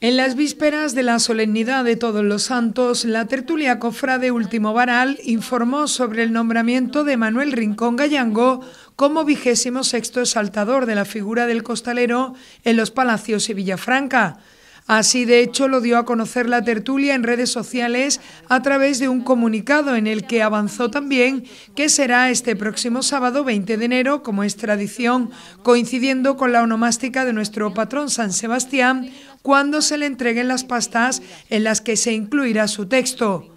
En las vísperas de la solemnidad de Todos los Santos, la tertulia cofrade Último Varal informó sobre el nombramiento de Manuel Rincón Gallango como vigésimo sexto exaltador de la figura del costalero en los palacios y Villafranca. Así, de hecho, lo dio a conocer la tertulia en redes sociales a través de un comunicado en el que avanzó también que será este próximo sábado 20 de enero, como es tradición, coincidiendo con la onomástica de nuestro patrón San Sebastián, cuando se le entreguen las pastas en las que se incluirá su texto.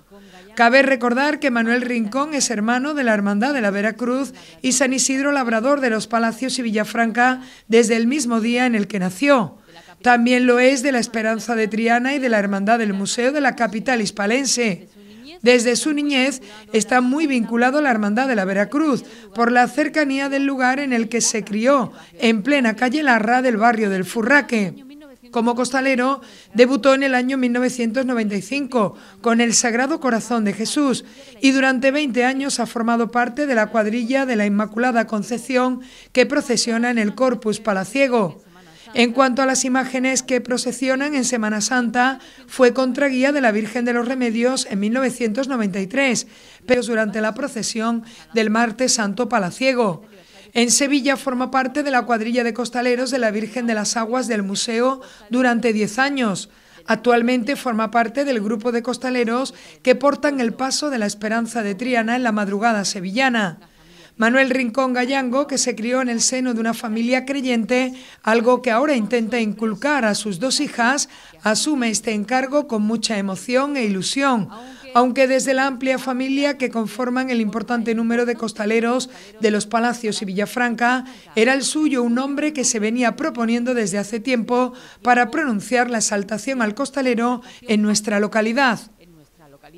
Cabe recordar que Manuel Rincón es hermano de la Hermandad de la Veracruz y San Isidro Labrador de los Palacios y Villafranca desde el mismo día en el que nació. También lo es de la Esperanza de Triana y de la Hermandad del Museo de la capital hispalense. Desde su niñez está muy vinculado a la Hermandad de la Veracruz por la cercanía del lugar en el que se crió, en plena calle Larra del barrio del Furraque. Como costalero, debutó en el año 1995 con el Sagrado Corazón de Jesús y durante 20 años ha formado parte de la cuadrilla de la Inmaculada Concepción que procesiona en el Corpus Palaciego. En cuanto a las imágenes que procesionan en Semana Santa, fue contraguía de la Virgen de los Remedios en 1993, pero durante la procesión del Martes Santo Palaciego. En Sevilla forma parte de la cuadrilla de costaleros de la Virgen de las Aguas del museo durante 10 años. Actualmente forma parte del grupo de costaleros que portan el paso de la Esperanza de Triana en la madrugada sevillana. Manuel Rincón Gallango, que se crió en el seno de una familia creyente, algo que ahora intenta inculcar a sus dos hijas, asume este encargo con mucha emoción e ilusión aunque desde la amplia familia que conforman el importante número de costaleros de los Palacios y Villafranca, era el suyo un nombre que se venía proponiendo desde hace tiempo para pronunciar la exaltación al costalero en nuestra localidad.